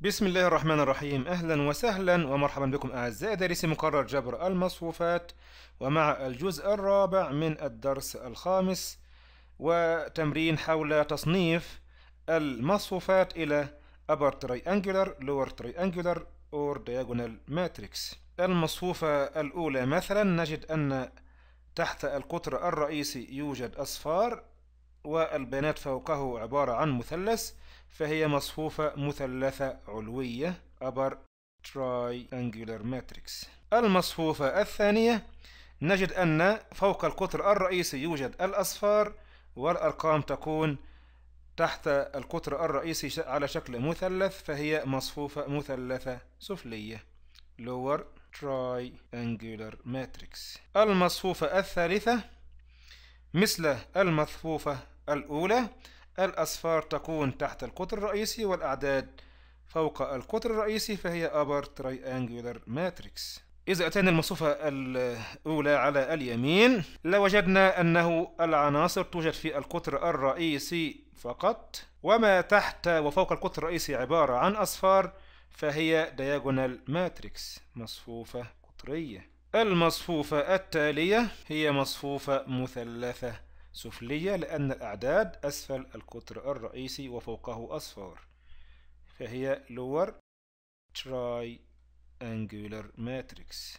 بسم الله الرحمن الرحيم أهلا وسهلا ومرحبا بكم أعزائي دارسي مقرر جبر المصفوفات ومع الجزء الرابع من الدرس الخامس وتمرين حول تصنيف المصفوفات إلى upper triangular lower triangular or diagonal matrix المصفوفة الأولى مثلا نجد أن تحت القطر الرئيسي يوجد أصفار والبيانات فوقه عبارة عن مثلث فهي مصفوفة مثلثة علوية upper triangular matrix المصفوفة الثانية نجد أن فوق القطر الرئيسي يوجد الأصفار والأرقام تكون تحت القطر الرئيسي على شكل مثلث فهي مصفوفة مثلثة سفلية lower triangular matrix المصفوفة الثالثة مثل المصفوفة الأولى الأصفار تكون تحت القطر الرئيسي والأعداد فوق القطر الرئيسي فهي upper triangular matrix إذا أتينا المصفوفة الأولى على اليمين لوجدنا أنه العناصر توجد في القطر الرئيسي فقط وما تحت وفوق القطر الرئيسي عبارة عن أصفار فهي ديجونال ماتريكس مصفوفة قطرية المصفوفة التالية هي مصفوفة مثلثة سفلية لأن الأعداد أسفل القطر الرئيسي وفوقه أصفار فهي lower triangular matrix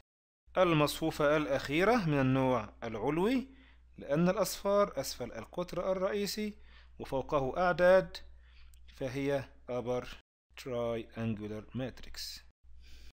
المصفوفة الأخيرة من النوع العلوي لأن الأصفار أسفل القطر الرئيسي وفوقه أعداد فهي upper triangular matrix